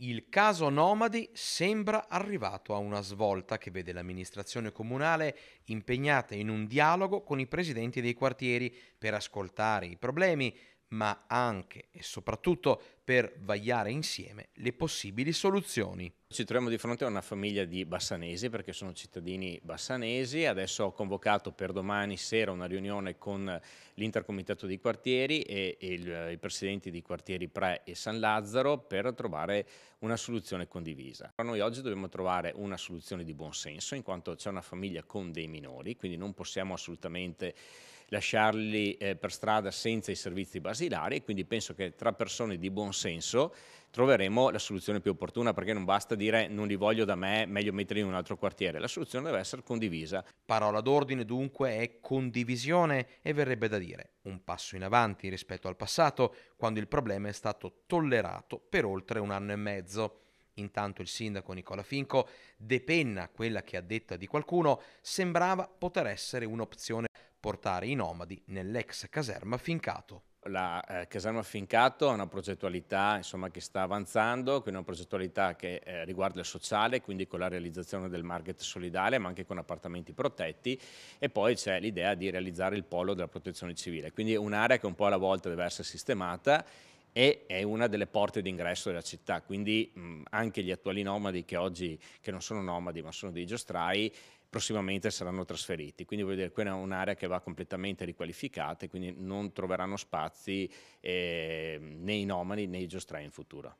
Il caso Nomadi sembra arrivato a una svolta che vede l'amministrazione comunale impegnata in un dialogo con i presidenti dei quartieri per ascoltare i problemi, ma anche e soprattutto per vagliare insieme le possibili soluzioni ci troviamo di fronte a una famiglia di bassanesi perché sono cittadini bassanesi, adesso ho convocato per domani sera una riunione con l'intercomitato dei quartieri e, e il, i presidenti di quartieri Pre e San Lazzaro per trovare una soluzione condivisa. Noi oggi dobbiamo trovare una soluzione di buon senso in quanto c'è una famiglia con dei minori, quindi non possiamo assolutamente lasciarli eh, per strada senza i servizi basilari e quindi penso che tra persone di buon senso troveremo la soluzione più opportuna, perché non basta dire non li voglio da me, meglio metterli in un altro quartiere, la soluzione deve essere condivisa. Parola d'ordine dunque è condivisione e verrebbe da dire un passo in avanti rispetto al passato, quando il problema è stato tollerato per oltre un anno e mezzo. Intanto il sindaco Nicola Finco depenna quella che a detta di qualcuno sembrava poter essere un'opzione portare i nomadi nell'ex caserma Fincato la eh, caserma Affincato ha una progettualità insomma, che sta avanzando, quindi una progettualità che eh, riguarda il sociale, quindi con la realizzazione del market solidale, ma anche con appartamenti protetti e poi c'è l'idea di realizzare il polo della protezione civile. Quindi un'area che un po' alla volta deve essere sistemata e è una delle porte d'ingresso della città, quindi mh, anche gli attuali nomadi che oggi, che non sono nomadi ma sono dei giostrai, prossimamente saranno trasferiti. Quindi vuol dire quella è un'area che va completamente riqualificata e quindi non troveranno spazi eh, né i nomadi né i giostrai in futuro.